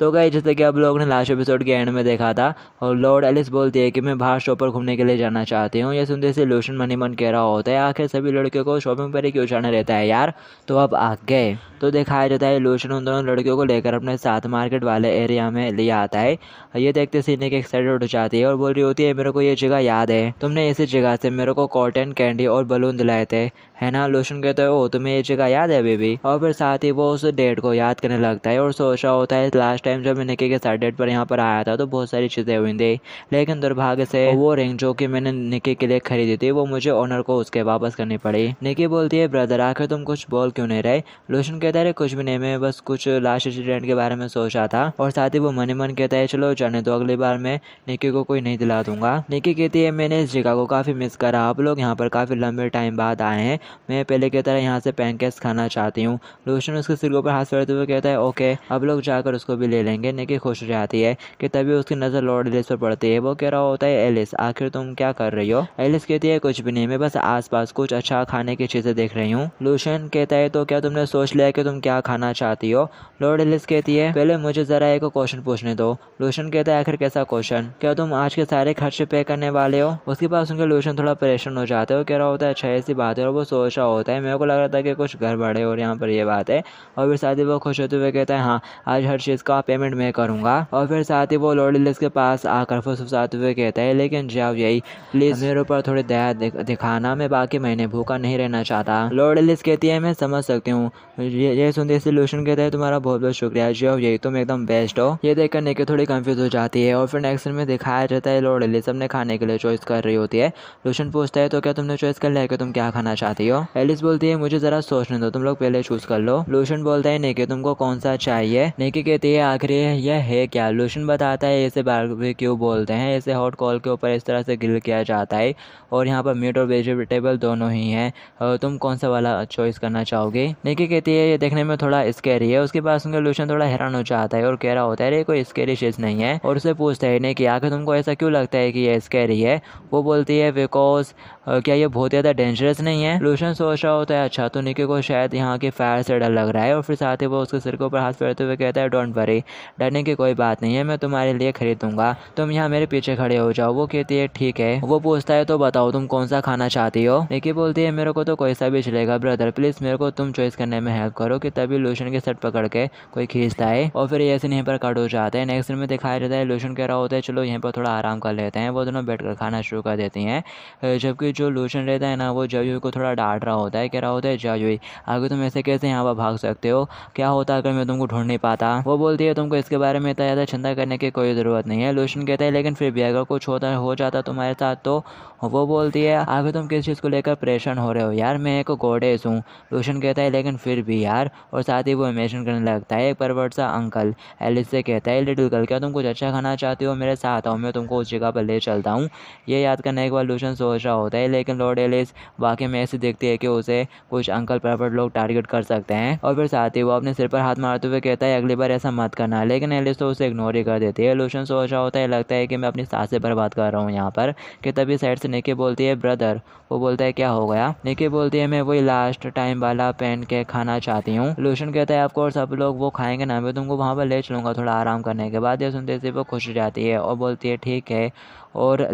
तो गई जैसे कि आप लोगों ने लास्ट एपिसोड के एंड में देखा था और लॉर्ड एलिस बोलती है कि मैं बाहर शॉप पर घूमने के लिए जाना चाहती हूँ यह सुनते से लोशन मनी मन कह रहा होता है आखिर सभी लड़कियों को शॉपिंग पर ही क्यों जाना रहता है यार तो अब आ गए तो दिखाया जाता है लोशन उन दोनों लड़कियों को लेकर अपने साथ मार्केट वाले एरिया में ले आता है ये देखते सीने के एक्साइटेड हो जाती है और बोल रही होती है मेरे को ये जगह याद है तुमने इसी जगह से मेरे को कॉटन कैंडी और बलून दिलाए थे है ना लोशन कहते हो तुम्हें ये जगह याद है बेबी और फिर साथ ही वो उस डेट को याद करने लगता है और सोच रहा होता है लास्ट टाइम जब मैं निकी के डेट पर यहाँ पर आया था तो बहुत सारी चीज़ें हुई थी लेकिन दुर्भाग्य से वो रिंग जो कि मैंने निकी के लिए खरीदी थी वो मुझे ओनर को उसके वापस करनी पड़ी निकी बोलती है ब्रदर आखिर तुम कुछ बोल क्यों नहीं रहे लोशन कहता है कुछ भी नहीं मैं बस कुछ लास्ट इंसिडेंट के बारे में सोचा था और साथ ही वो मन मन कहता है चलो जाने दो अगली बार मैं निकी को कोई नहीं दिला दूंगा निकी कहती है मैंने इस जगह को काफ़ी मिस करा आप लोग यहाँ पर काफ़ी लंबे टाइम बाद आए हैं मैं पहले की तरह यहाँ से पैंकेस खाना चाहती हूँ लोशन उसके सिर के ऊपर हाथ फेरते हुए कहता है ओके अब लोग जाकर उसको भी ले लेंगे निकी खुश हो जाती है कि तभी उसकी नज़र लॉर्ड एलिस पर पड़ती है वो कह रहा होता है एलिस आखिर तुम क्या कर रही हो एलिस कहती है कुछ भी नहीं मैं बस आसपास कुछ अच्छा खाने की चीज़ें देख रही हूँ लूशन कहता है तो क्या तुमने सोच लिया कि तुम क्या खाना चाहती हो लॉर्ड एलिस कहती है पहले मुझे ज़रा एक क्वेश्चन पूछने दो लूशन कहता है आखिर कैसा क्वेश्चन क्या तुम आज के सारे खर्चे पे करने वाले हो उसके पास उनके लूशन थोड़ा परेशान हो जाते हो कह रहा होता है अच्छा ऐसी बात है और वो सोच रहा होता है मेरे को लग रहा था कि कुछ गड़बड़ है और यहाँ पर ये बात है और फिर शादी वो खुश होते हुए कहता है हाँ आज हर चीज़ का पेमेंट मैं करूँगा और फिर साथ ही वो लॉर्डिलस के पास आकर फुसाते हुए कहता है लेकिन जाओ यही प्लीज़ मेरे ऊपर थोड़ी दया दिखाना मैं बाकी महीने भूखा नहीं रहना चाहता लॉर्ड लॉर्डिलस कहती है मैं समझ सकती हूँ ये सुनते सोल्यूशन कहते हैं तुम्हारा बहुत बहुत शुक्रिया जाओ यही तुम एकदम बेस्ट हो ये देखकर निकी थोड़ी कंफ्यूज हो जाती है और फिर नेक्स्ट में दिखाया जाता है लॉर्ड एलिस अपने खाने के लिए चॉइस कर रही होती है लूशन पूछता है तो क्या तुमने चॉइस कर लिया कि तुम क्या खाना चाहती हो एलिस बोलती है मुझे ज़रा सोचने दो तुम लोग पहले चूज़ कर लो लूशन बोलता है नेकी तुमको कौन सा चाहिए नेकी कहती है आखिर यह है क्या लोशन बताता है इसे बारबेक्यू बोलते हैं इसे हॉट कॉल के ऊपर इस तरह से ग्रिल किया जाता है और यहाँ पर मीट और वेजिटेबल दोनों ही हैं तुम कौन सा वाला चॉइस करना चाहोगे निकी कहती है ये देखने में थोड़ा स्केरी है उसके बाद सुनकर लोशन थोड़ा हैरान हो जाता है और कह रहा होता है अरे कोई स्केरी चीज़ नहीं है और उसे पूछता है नहीं कि आखिर तुमको ऐसा क्यों लगता है कि यह स्केरी है वो बोलती है बिकॉज क्या ये बहुत ज़्यादा डेंजरस नहीं है लोशन सोच रहा होता है अच्छा तो निकी को शायद यहाँ के फायर से डर लग रहा है और फिर साथ ही वो उसके सिर के ऊपर हाथ फेरते हुए कहता है डोंट वरी डरने की कोई बात नहीं है मैं तुम्हारे लिए खरीदूंगा तुम यहाँ मेरे पीछे खड़े हो जाओ वो कहती है ठीक है वो पूछता है तो बताओ तुम कौन सा खाना चाहती हो निकी बोलती है मेरे को तो कोई सा भी चलेगा ब्रदर प्लीज़ मेरे को तुम चॉइस करने में हेल्प करो कि तभी लूशन के सट पकड़ के कोई खींचता है और फिर ये सीन यहीं पर कट हो जाता है नेक्स्ट में दिखाया जाता है लूशन कह रहा होता है चलो यहीं पर थोड़ा आराम कर लेते हैं वो दोनों कर खाना शुरू कर देती हैं जबकि जो लूशन रहता है ना वो जयूई को थोड़ा डांट रहा होता है कह रहा होता है जयूई आगे तुम ऐसे कैसे यहाँ पर भाग सकते हो क्या होता अगर मैं तुमको ढूंढ नहीं पाता वो बोलती है तुमको इसके बारे में इतना ज़्यादा चिंता करने की कोई ज़रूरत नहीं है लूशन कहता है लेकिन फिर भी अगर कुछ होता हो जाता तुम्हारे साथ तो वो बोलती है आगे तुम किस चीज़ को लेकर परेशान हो रहे हो यार मैं एक गोडेस हूँ लोशन कहता है लेकिन फिर भी यार और साथ ही वो इमेजन करने लगता है एक परवर्ट सा अंकल एलिस से कहता है लिटिल गर्ल क्या तुम कुछ अच्छा खाना चाहती हो मेरे साथ आओ मैं तुमको उस जगह पर ले चलता हूँ ये याद करने के बाद लूशन सोच रहा होता है लेकिन लॉर्ड एलिस वाकई में ऐसे देखती है कि उसे कुछ अंकल परवर्ट लोग टारगेट कर सकते हैं और फिर साथ ही वो अपने सिर पर हाथ मारते हुए कहता है अगली बार ऐसा मत कर करना है लेकिन एलिस तो उसे इग्नोर ही कर देती है लोशन सोच रहा होता है लगता है कि मैं अपनी सास से बर्बाद कर रहा हूँ यहाँ पर कि तभी साइड से निकी बोलती है ब्रदर वो बोलता है क्या हो गया निकी बोलती है मैं वही लास्ट टाइम वाला पहन के खाना चाहती हूँ लूशन कहता है ऑफकोर्स सब लोग वो खाएंगे ना मैं तुमको वहाँ पर ले चलूँगा थोड़ा आराम करने के बाद ये सुनते वो खुश जाती है और बोलती है ठीक है और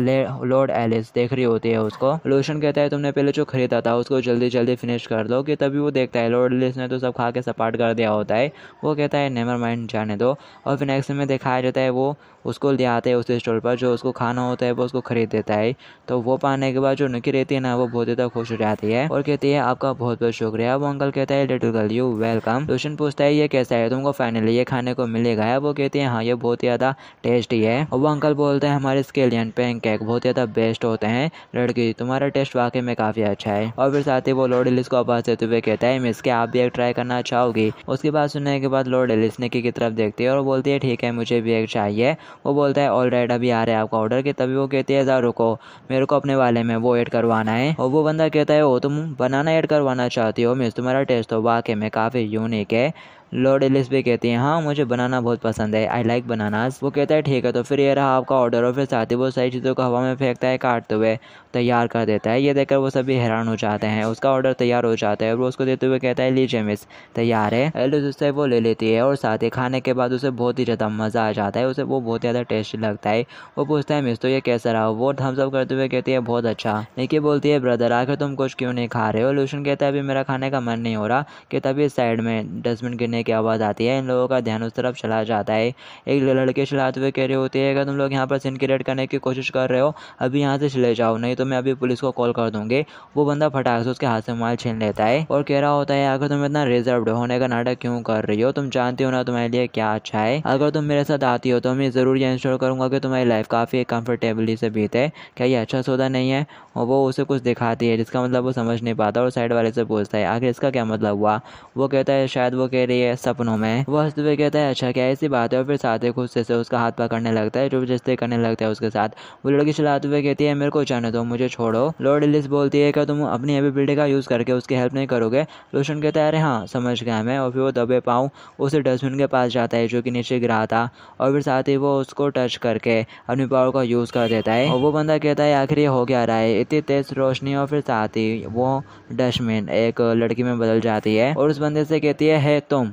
लॉर्ड एलिस देख रही होती है उसको लोशन कहता है तुमने पहले जो खरीदा था उसको जल्दी जल्दी फिनिश कर दो कि तभी वो देखता है लॉर्ड एलिस ने तो सब खा के सपाट कर दिया होता है वो कहता है नेवर माइंड जाने दो और फिर नेक्स्ट में दिखाया जाता है वो उसको ले आते हैं उस स्टॉल पर जो उसको खाना होता है वो उसको खरीद देता है तो वो पाने के बाद जो नुकी रहती है ना वो बहुत ज़्यादा खुश हो जाती है और कहती है आपका बहुत बहुत शुक्रिया वो अंकल कहता है little girl you welcome question पूछता है ये कैसा है तुमको फाइनली ये खाने को मिलेगा वो कहती है हाँ ये बहुत ज़्यादा टेस्टी है और वो अंकल बोलते हैं हमारे स्केलियन पेन केक बहुत ज़्यादा बेस्ट होते हैं लड़की तुम्हारा टेस्ट वाकई में काफ़ी अच्छा है और फिर साथ ही वो लॉर्ड एलिस को आवाज़ देते हुए कहता है मिस के आप भी एक ट्राई करना चाहोगी उसके बाद सुनने के बाद लॉर्ड एलिस निकी की तरफ देखती है और बोलती है ठीक है मुझे भी एक चाहिए वो बोलता है ऑल राइट अभी आ रहा है आपका ऑर्डर के तभी वो कहती है जा रुको मेरे को अपने वाले में वो ऐड करवाना है और वो बंदा कहता है वो तुम बनाना ऐड करवाना चाहती हो मिस तुम्हारा टेस्ट तो वाकई में काफ़ी यूनिक है लॉर्ड भी कहती हैं हाँ मुझे बनाना बहुत पसंद है आई लाइक बनानास वो कहता है ठीक है तो फिर ये रहा आपका ऑर्डर और फिर साथ ही वो सारी चीज़ों को हवा में फेंकता है काटते हुए तैयार कर देता है ये देखकर वो सभी हैरान हो जाते हैं उसका ऑर्डर तैयार हो जाता है और वो उसको देते हुए कहता है लीजिए मिस तैयार है एलिस उससे वो ले लेती है और साथ ही खाने के बाद उसे बहुत ही ज़्यादा मज़ा आ जाता है उसे वो बहुत ज़्यादा टेस्टी लगता है वो पूछता है मिस तो ये कैसा रहा वो थम्सअप करते हुए कहती है बहुत अच्छा लेकिन बोलती है ब्रदर आखिर तुम कुछ क्यों नहीं खा रहे हो लूशन कहता है अभी मेरा खाने का मन नहीं हो रहा कि तभी साइड में डस्टबिन गिरने होने की आवाज़ आती है इन लोगों का ध्यान उस तरफ चला जाता है एक लड़के चलाते हुए कह रहे होते हैं अगर तुम लोग यहाँ पर सिन क्रिएट करने की कोशिश कर रहे हो अभी यहाँ से चले जाओ नहीं तो मैं अभी पुलिस को कॉल कर दूंगे वो बंदा फटाक से उसके हाथ से मोबाइल छीन लेता है और कह रहा होता है अगर तुम इतना रिजर्व होने का नाटक क्यों कर रही हो तुम जानती हो ना तुम्हारे लिए क्या अच्छा है अगर तुम मेरे साथ आती हो तो मैं ज़रूर यह इंश्योर करूँगा कि तुम्हारी लाइफ काफ़ी कंफर्टेबली से बीते क्या ये अच्छा सौदा नहीं है और वो उसे कुछ दिखाती है जिसका मतलब वो समझ नहीं पाता और साइड वाले से पूछता है आखिर इसका क्या मतलब हुआ वो कहता है शायद वो कह रही है है सपनों में वो हंसते हुए कहता है अच्छा क्या ऐसी बात है और फिर साथ ही गुस्से से उसका हाथ पकड़ने लगता है जो जिससे करने लगता है उसके साथ वो लड़की चलाते हुए कहती है मेरे को जाने दो मुझे छोड़ो लॉर्ड एलिस बोलती है कि तुम अपनी एबिलिटी का यूज़ करके उसकी हेल्प नहीं करोगे रोशन कहता है अरे हाँ समझ गया मैं और फिर वो दबे पाऊँ उसे डस्टबिन के पास जाता है जो कि नीचे गिरा था और फिर साथ ही वो उसको टच करके अपनी पावर का यूज़ कर देता है और वो बंदा कहता है आखिर ये हो क्या रहा है इतनी तेज़ रोशनी और फिर साथ ही वो डस्टबिन एक लड़की में बदल जाती है और उस बंदे से कहती है हे तुम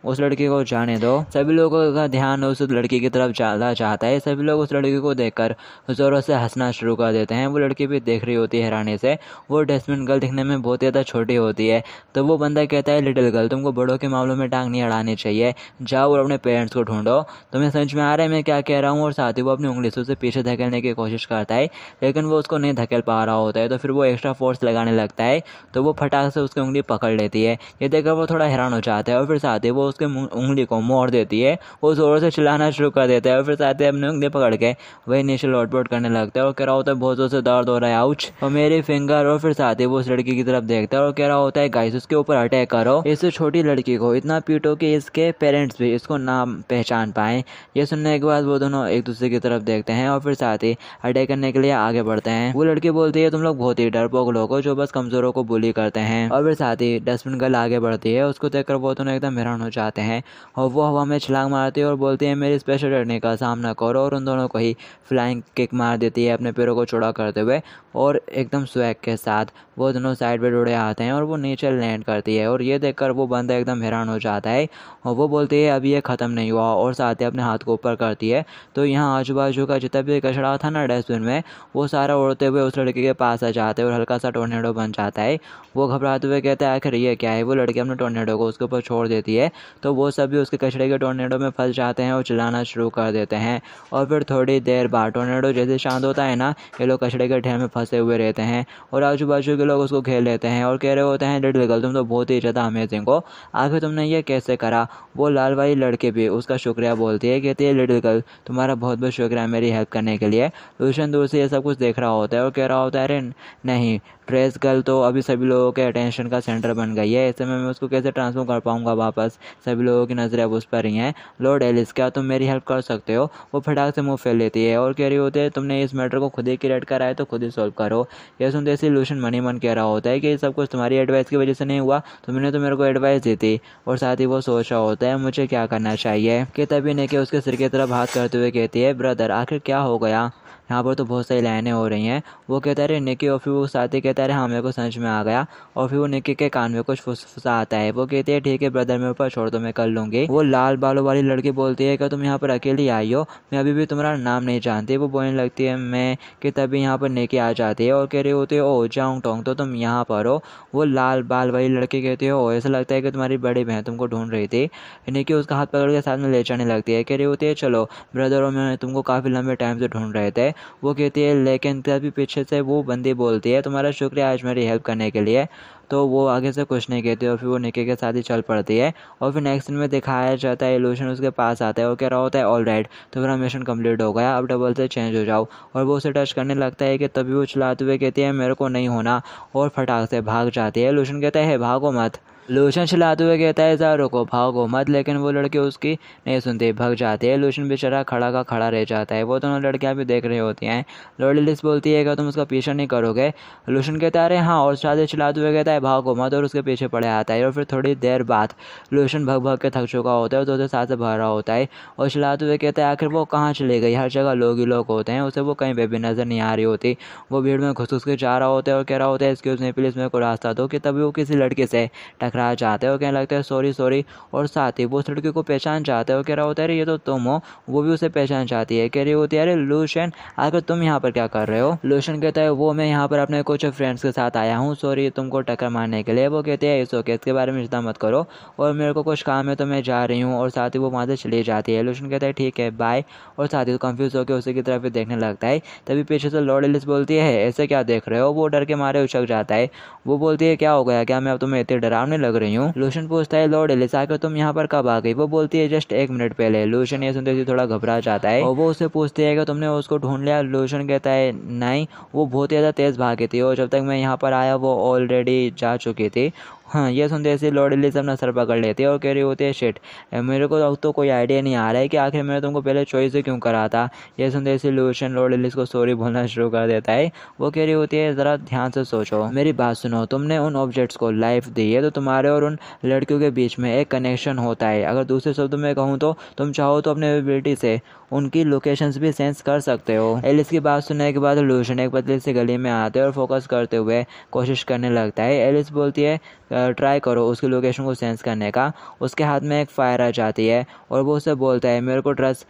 उस लड़की को जाने दो सभी लोगों का ध्यान उस लड़की की तरफ जाना चाहता है सभी लोग उस लड़की को देखकर ज़ोरों से हंसना शुरू कर देते हैं वो लड़की भी देख रही होती है हैरानी से वो डस्टबिन गर्ल दिखने में बहुत ज़्यादा छोटी होती है तो वो बंदा कहता है लिटिल गर्ल तुमको बड़ों के मामलों में टांग नहीं अड़ानी चाहिए जाओ और अपने पेरेंट्स को ढूंढो तुम्हें समझ में आ रहा है मैं क्या कह रहा हूँ और साथ ही वो अपनी उंगली से पीछे धकेलने की कोशिश करता है लेकिन वो उसको नहीं धकेल पा रहा होता है तो फिर वो एक्स्ट्रा फोर्स लगाने लगता है तो वो फटाक से उसकी उंगली पकड़ लेती है ये देखकर वो थोड़ा हैरान हो जाता है और फिर साथ ही वो उसके उंगली को मोड़ देती है वो जोरों से चिल्लाना शुरू कर देता है और फिर साथ ही अपनी उंगली पकड़ के वही नीचे लौटपोट करने लगता है और कह रहा होता है बहुत जोर से दर्द हो रहा है आउच और मेरी फिंगर और फिर साथ ही वो उस लड़की की तरफ देखता है और कह रहा होता है गाइस उसके ऊपर अटैक करो इस छोटी लड़की को इतना पीटो कि इसके पेरेंट्स भी इसको ना पहचान पाए ये सुनने के बाद वो दोनों एक दूसरे की तरफ देखते हैं और फिर साथ ही अटैक करने के लिए आगे बढ़ते हैं वो लड़की बोलती है तुम लोग बहुत ही डरपोक लोग हो जो बस कमजोरों को बुली करते हैं और फिर साथ ही डस्टबिन गल आगे बढ़ती है उसको देखकर वो दोनों एकदम हैरान हो जाते चाहते हैं और वो हवा में छलांग मारती है और बोलती है मेरे स्पेशल डरने का सामना करो और उन दोनों को ही फ्लाइंग किक मार देती है अपने पैरों को चौड़ा करते हुए और एकदम स्वैग के साथ वो दोनों साइड पर जुड़े आते हैं और वो नीचे लैंड करती है और ये देखकर वो बंदा एकदम हैरान हो जाता है और वो बोलती है अभी ये ख़त्म नहीं हुआ और साथ ही अपने हाथ को ऊपर करती है तो यहाँ आजू बाजू का जितना भी कचरा था ना डस्टबिन में वो सारा उड़ते हुए उस लड़के के पास आ जाते हैं और हल्का सा टोर्नेडो बन जाता है वो घबराते हुए कहता है आखिर ये क्या है वो लड़की अपने टोर्नेडो को उसके ऊपर छोड़ देती है तो वो सभी उसके कचड़े के टोर्नेडो में फंस जाते हैं और चलाना शुरू कर देते हैं और फिर थोड़ी देर बाद टोर्नेडो जैसे शांत होता है ना ये लोग कचड़े के ढेर में फंसे हुए रहते हैं और आजू बाजू के लोग उसको घेर लेते हैं और कह रहे होते हैं लिटिल गर्ल तुम तो बहुत ही ज़्यादा अमेजिंग हो आखिर तुमने ये कैसे करा वो लाल वाली लड़के भी उसका शुक्रिया बोलती है कहती है लिटिल गर्ल तुम्हारा बहुत बहुत शुक्रिया मेरी हेल्प करने के लिए दूसरे दूर से ये सब कुछ देख रहा होता है और कह रहा होता है अरे नहीं फ्रेश गर्ल तो अभी सभी लोगों के अटेंशन का सेंटर बन गई है ऐसे में मैं उसको कैसे ट्रांसफॉर्म कर पाऊँगा वापस सभी लोगों की नज़रें अब उस पर ही हैं लॉर्ड एलिस क्या तुम मेरी हेल्प कर सकते हो वो फटाक से मुंह फेल लेती है और कह रही होती है तुमने इस मैटर को खुद ही क्रिएट करा है तो खुद ही सॉल्व करो यह सुनते इसी लूशन मनी मन कह रहा होता है कि सब कुछ तुम्हारी एडवाइस की वजह से नहीं हुआ तुमने तो मेरे को एडवाइस दी थी और साथ ही वो सोच रहा होता है मुझे क्या करना चाहिए कि तभी ने कि उसके सिर की तरफ हाथ करते हुए कहती है ब्रदर आखिर क्या हो गया यहाँ पर तो बहुत सारी लाइनें हो रही हैं वो कहता है निकी और फिर वो साथी कहता है हाँ मेरे को समझ में आ गया और फिर वो निकी के कान में कुछ फुसफुसा आता है वो कहती है ठीक है ब्रदर मेरे ऊपर छोड़ दो मैं कर लूँगी वो लाल बालों वाली लड़की बोलती है कि तुम यहाँ पर अकेली आई हो मैं अभी भी तुम्हारा नाम नहीं जानती वो बोलने लगती है मैं कि तभी यहाँ पर निकी आ जाती है और कह रही होती है ओ जाऊँ टोंग तो तुम यहाँ पर हो वो लाल बाल वाली लड़की कहती है ऐसा लगता है कि तुम्हारी बड़ी बहन तुमको ढूंढ रही थी निकी उसका हाथ पकड़ के साथ में ले जाने लगती है कह रही होती है चलो ब्रदर और मैं तुमको काफ़ी लंबे टाइम से ढूंढ रहे थे वो कहती है लेकिन तभी पीछे से वो बंदी बोलती है तुम्हारा शुक्रिया आज मेरी हेल्प करने के लिए तो वो आगे से कुछ नहीं कहती और फिर वो निके के साथ ही चल पड़ती है और फिर नेक्स्ट दिन में दिखाया जाता है एलूशन उसके पास आता है और कह रहा होता है ऑल राइट तो मेरा मिशन कंप्लीट हो गया अब डबल से चेंज हो जाओ और वो उसे टच करने लगता है कि तभी वो चलाते हुए कहती है मेरे को नहीं होना और फटाक से भाग जाती है एलूशन कहता है भागो मत लूशन चलाते हुए कहता है जारो को भागो मत लेकिन वो लड़के उसकी नहीं सुनते भग जाते हैं लूशन बेचारा खड़ा का खड़ा रह जाता है वो दोनों लड़कियाँ भी देख रही होती हैं लोडलिस बोलती है कि तुम उसका पीछा नहीं करोगे लूशन कहता है अरे हाँ और शादी चलाते हुए कहता है भागो मत और उसके पीछे पड़े आता है और फिर थोड़ी देर बाद लूशन भग भग के थक चुका होता है और दोस्तों साथ से भर रहा होता है और चलाते हुए कहता है आखिर वो कहाँ चले गई हर जगह लोग ही लोग होते हैं उसे वो कहीं पर भी नज़र नहीं आ रही होती वो भीड़ में घुस घुस के जा रहा होता है और कह रहा होता है इसके उसने प्लीज़ मेरे को रास्ता दो कि तभी वो किसी लड़के से टकरा जाते हैं और कहने लगता है सॉरी सॉरी और साथ ही वो उस लड़की को पहचान जाते है और कह रहा होता है अरे ये तो तुम हो वो भी उसे पहचान जाती है कह रही होती है अरे लूशन आखिर तुम यहाँ पर क्या कर रहे हो लूशन कहता है वो मैं यहाँ पर अपने कुछ फ्रेंड्स के साथ आया हूँ सॉरी तुमको टक्कर मारने के लिए वो कहते हैं इस ओके इसके बारे में चिंता मत करो और मेरे को कुछ काम है तो मैं जा रही हूँ और साथ ही वो वहाँ से चली जाती है लूशन कहता है ठीक है बाय और साथ ही कंफ्यूज होकर उसी की तरफ देखने लगता है तभी पीछे से लॉर्ड एलिस बोलती है ऐसे क्या देख रहे हो वो डर के मारे उछक जाता है वो बोलती है क्या हो गया क्या मैं अब तुम्हें इतने डरावने लग रही हूँ लूशन पूछता है लॉर्ड एलिस आकर तुम यहाँ पर कब आ गई वो बोलती है जस्ट एक मिनट पहले लूशन ये सुनते थोड़ा घबरा जाता है और वो उसे पूछती है कि तुमने उसको ढूंढ लिया लूशन कहता है नहीं वो बहुत ही ज़्यादा तेज़ भागी थी और जब तक मैं यहाँ पर आया वो ऑलरेडी जा चुकी थी हाँ यह सुनते ऐसे लॉर्ड एलिस अपना सर पकड़ लेते हैं और कह रहे होते हैं शेट मेरे को तो कोई आइडिया नहीं आ रहा है कि आखिर मैंने तुमको पहले चॉइस क्यों करा था यह सुनते ऐसे लोशन लॉर्ड एलिस को सॉरी बोलना शुरू कर देता है वो कह रही होती है ज़रा ध्यान से सोचो मेरी बात सुनो तुमने उन ऑब्जेक्ट्स को लाइफ दी है तो तुम्हारे और उन लड़कियों के बीच में एक कनेक्शन होता है अगर दूसरे शब्द में कहूँ तो तुम चाहो तो अपने एबिलिटी से उनकी लोकेशंस भी सेंस कर सकते हो एलिस की बात सुनने के बाद लूशन एक पतले से गली में आते हैं और फोकस करते हुए कोशिश करने लगता है एलिस बोलती है ट्राई करो उसकी लोकेशन को सेंस करने का उसके हाथ में एक फायर आ जाती है और वो उसे बोलता है मेरे को ट्रस्ट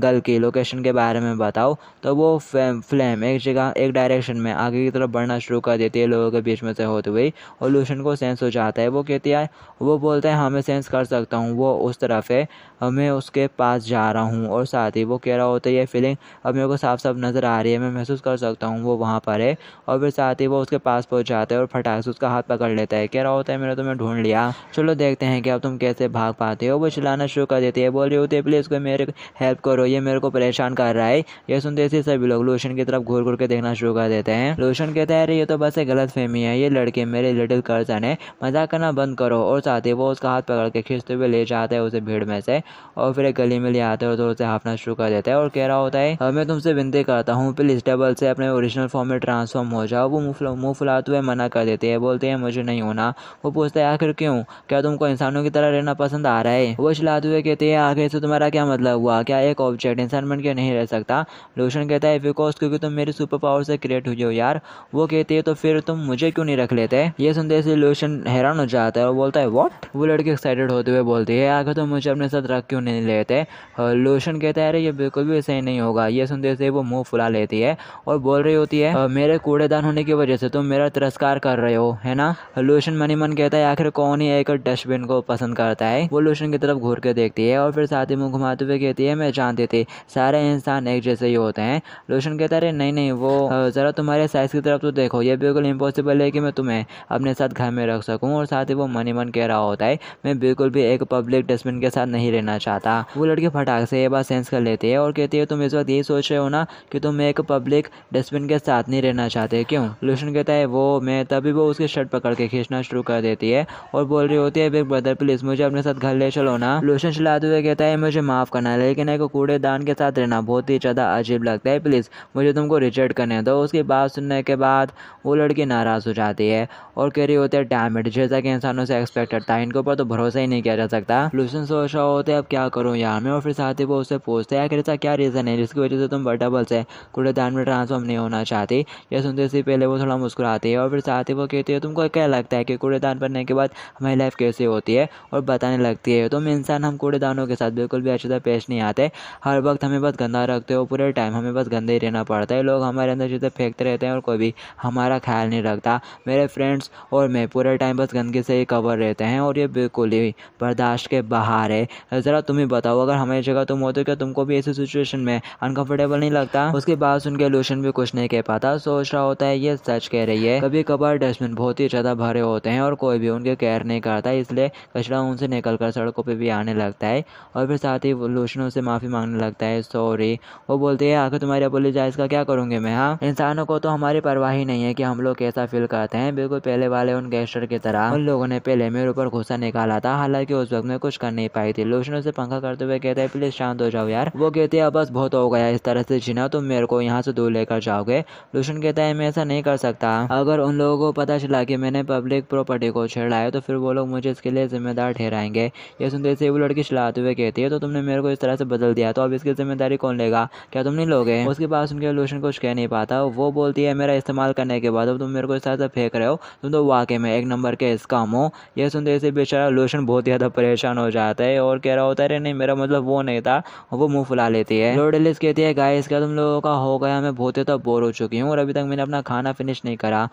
गल की लोकेशन के बारे में बताओ तो वो फ्लेम एक जगह एक डायरेक्शन में आगे की तरफ बढ़ना शुरू कर देती है लोगों के बीच में से होते हुए और लूशन को सेंस हो जाता है वो कहती है वो बोलता है हाँ मैं सेंस कर सकता हूँ वो उस तरफ है मैं उसके पास जा रहा हूँ और उससे आती वो कह रहा होता है ये फीलिंग अब मेरे को साफ साफ नज़र आ रही है मैं महसूस कर सकता हूँ वो वहाँ पर है और फिर साथ ही वो उसके पास पहुँच जाता है और फटाक से उसका हाथ पकड़ लेता है कह रहा होता है मेरा तुम्हें ढूंढ लिया चलो देखते हैं कि अब तुम कैसे भाग पाते हो वो चिल्लाना शुरू कर देती है बोल रही होती है प्लीज़ कोई मेरे हेल्प करो ये मेरे को परेशान कर रहा है ये सुनते ही सभी लोग लोशन की तरफ घूर घूर के देखना शुरू कर देते हैं लोशन हैं है ये तो बस एक गलत फहमी है ये लड़के मेरे लिटिल कर्जन है मजाक करना बंद करो और साथ ही वो उसका हाथ पकड़ के खींचते हुए ले जाते है उसे भीड़ में से और फिर एक गली में ले आते है और उसे हाथ कांपना शुरू कर देता है और कह रहा होता है हाँ, मैं तुमसे विनती करता हूँ प्लीज डबल से अपने ओरिजिनल फॉर्म में ट्रांसफॉर्म हो जाओ वो मुंह फुलाते हुए मना कर देते हैं बोलते हैं मुझे नहीं होना वो पूछता है आखिर क्यों क्या तुमको इंसानों की तरह रहना पसंद आ रहा है वो चिल्लाते हुए कहते हैं आखिर से तुम्हारा क्या मतलब हुआ क्या एक ऑब्जेक्ट इंसान बन के नहीं रह सकता लोशन कहता है बिकॉज क्योंकि तुम मेरे सुपर पावर से क्रिएट हुए हो यार वो कहते हैं तो फिर तुम मुझे क्यों नहीं रख लेते ये सुनते से लोशन हैरान हो जाता है और बोलता है वॉट वो लड़के एक्साइटेड होते हुए बोलती है आखिर तुम मुझे अपने साथ रख क्यों नहीं लेते लोशन के कहता है अरे ये बिल्कुल भी सही नहीं होगा ये सुनते से वो मुंह फुला लेती है और बोल रही होती है मेरे कूड़ेदान होने की वजह से तुम मेरा तिरस्कार कर रहे हो है ना लूशन मनीमन कहता है आखिर कौन ही एक डस्टबिन को पसंद करता है वो लूशन की तरफ घूर के देखती है और फिर साथ ही मुँह घुमाते हुए कहती है मैं जानती थी सारे इंसान एक जैसे ही होते हैं लूशन कहता है अरे नहीं नहीं वो ज़रा तुम्हारे साइज़ की तरफ तो देखो ये बिल्कुल इम्पॉसिबल है कि मैं तुम्हें अपने साथ घर में रख सकूँ और साथ ही वो मनी मन कह रहा होता है मैं बिल्कुल भी एक पब्लिक डस्टबिन के साथ नहीं रहना चाहता वो लड़की फटाक से ये बात सेंस कर लेती है और कहती है तुम इस वक्त यही सोच रहे हो ना कि तुम एक पब्लिक डस्टबिन के साथ नहीं रहना चाहते क्यों लूशन कहता है वो मैं तभी वो उसके शर्ट पकड़ के खींचना शुरू कर देती है और बोल रही होती है बिग ब्रदर प्लीज़ मुझे अपने साथ घर ले चलो ना लूशन चलाते हुए कहता है मुझे माफ़ करना लेकिन एक कूड़ेदान के साथ रहना बहुत ही ज़्यादा अजीब लगता है प्लीज़ मुझे तुमको रिजेक्ट करने दो उसकी बात सुनने के बाद वो लड़की नाराज़ हो जाती है और कह रही होती है डैमेज जैसा कि इंसानों से एक्सपेक्टेड था इनके ऊपर तो भरोसा ही नहीं किया जा सकता लूसन सोच रहा होता है अब क्या करूँ यार मैं और फिर साथ ही वो उसे से पूछते हैं आखिर ऐसा क्या रीज़न है जिसकी वजह से तुम बटाबल से कूड़ेदान में ट्रांसफॉर्म नहीं होना चाहते यह सुनते से पहले वो थोड़ा मुस्कुराते हैं और फिर साथ ही वो कहते हैं तुमको क्या लगता है कि कूड़ेदान बनने के बाद हमारी लाइफ कैसे होती है और बताने लगती है तुम इंसान हम कूड़ेदानों के साथ बिल्कुल भी अच्छी तरह पेश नहीं आते हर वक्त हमें बस गंदा रखते हो पूरे टाइम हमें बस गंदे ही रहना पड़ता है लोग हमारे अंदर चीज़ें फेंकते रहते हैं और कोई भी हमारा ख्याल नहीं रखता मेरे फ्रेंड्स और मैं पूरे टाइम बस गंदगी से ही कवर रहते हैं और ये बिल्कुल ही बर्दाश्त के बाहर है ज़रा तुम ही बताओ अगर हमारी जगह तुम होते करके तुमको भी ऐसी सिचुएशन में अनकंफर्टेबल नहीं लगता उसके बाद सुन के भी कुछ नहीं कह पाता सोच रहा होता है ये सच कह रही है कभी कभार डस्टबिन बहुत ही ज़्यादा भरे होते हैं और कोई भी उनके केयर नहीं करता इसलिए कचरा उनसे निकल कर सड़कों पर भी आने लगता है और फिर साथ ही लोशन उसे माफ़ी मांगने लगता है सॉरी वो बोलते हैं आखिर तुम्हारी जाए का क्या करूंगी मैं हाँ इंसानों को तो हमारी परवाह ही नहीं है कि हम लोग कैसा फील करते हैं बिल्कुल पहले वाले उन गैस्टर की तरह उन लोगों ने पहले मेरे ऊपर गुस्सा निकाला था हालांकि उस वक्त में कुछ कर नहीं पाई थी लोशन उसे पंखा करते हुए कहता है प्लीज़ शांत हो जाओ रहा हो यार वो कहते हैं बस बहुत हो गया इस तरह से जिना तुम मेरे को यहाँ से दूर लेकर जाओगे रोशन कहता है मैं ऐसा नहीं कर सकता अगर उन लोगों को पता चला कि मैंने पब्लिक प्रॉपर्टी को छेड़ा है तो फिर वो लोग मुझे इसके लिए जिम्मेदार ठहराएंगे ये सुनते से वो लड़की चलाते हुए कहती है तो तुमने मेरे को इस तरह से बदल दिया तो अब इसकी जिम्मेदारी कौन लेगा क्या तुम नहीं लोगे उसके पास उनके रोशन कुछ कह नहीं पाता वो बोलती है मेरा इस्तेमाल करने के बाद अब तुम मेरे को इस तरह से फेंक रहे हो तुम तो वाकई में एक नंबर के स्काम हो यह सुनते से बेचारा लोशन बहुत ज़्यादा परेशान हो जाता है और कह रहा होता है अरे नहीं मेरा मतलब वो नहीं था वो मुंह फुला लेती है लोडेलिस कहती है गाइस क्या तुम लोगों का हो गया मैं बहुत ही तो बोर हो चुकी हूँ और अभी तक मैंने अपना खाना फिनिश नहीं करा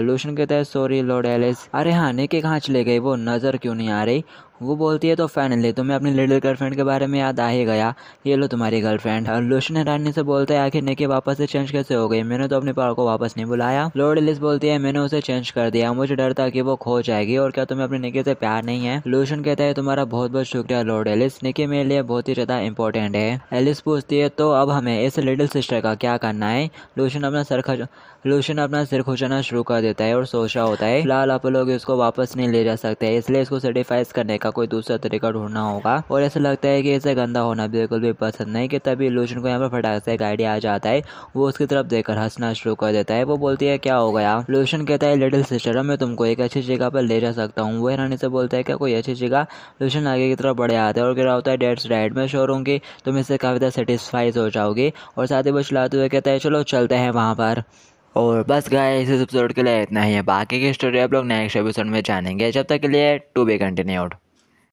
लूशन कहता है सॉरी लोडेलिस अरे हाँ निके कहाँ चले गई वो नज़र क्यों नहीं आ रही वो बोलती है तो फाइनली तुम्हें अपनी लिटिल गर्लफ्रेंड के बारे में याद आ ही गया ये लो तुम्हारी गर्लफ्रेंड और लोशन हैरानी से बोलता है आखिर निकी वापस से चेंज कैसे हो गई मैंने तो अपने पार को वापस नहीं बुलाया लॉर्ड एलिस बोलती है मैंने उसे चेंज कर दिया मुझे डर था कि वो खो जाएगी और क्या तुम्हें अपने निकी से प्यार नहीं है लूशन कहता है तुम्हारा बहुत बहुत शुक्रिया लॉर्ड एलिस निकी मेरे लिए बहुत ही ज़्यादा इंपॉर्टेंट है एलिस पूछती है तो अब हमें इस लिटिल सिस्टर का क्या करना है लूशन अपना सर खच लूशन अपना सिर खोचना शुरू कर देता है और सोचा होता है फिलहाल आप लोग इसको वापस नहीं ले जा सकते हैं इसलिए इसको सर्टिफाइज करने का कोई दूसरा तरीका ढूंढना होगा और ऐसा लगता है कि इसे गंदा होना बिल्कुल भी पसंद नहीं कि तभी लूशन को यहाँ पर फटाक से एक आइडिया आ जाता है वो उसकी तरफ देखकर हंसना शुरू कर देता है वो बोलती है क्या हो गया लूशन कहता है लिटिल सिस्टर मैं तुमको एक अच्छी जगह पर ले जा सकता हूँ वो हैरानी से बोलता है क्या कोई अच्छी जगह लूशन आगे की तरफ बढ़े आता है और क्या होता है डेट्स राइड में शोर होंगे तुम इससे काफ़ी ज़्यादा सेटिस्फाइज हो जाओगे और साथ ही वो चलाते हुए कहता है चलो चलते हैं वहाँ पर और बस गाय इस एपिसोड के लिए इतना ही है बाकी की स्टोरी आप लोग नेक्स्ट एपिसोड में जानेंगे जब तक के लिए टू बी कंटिन्यूड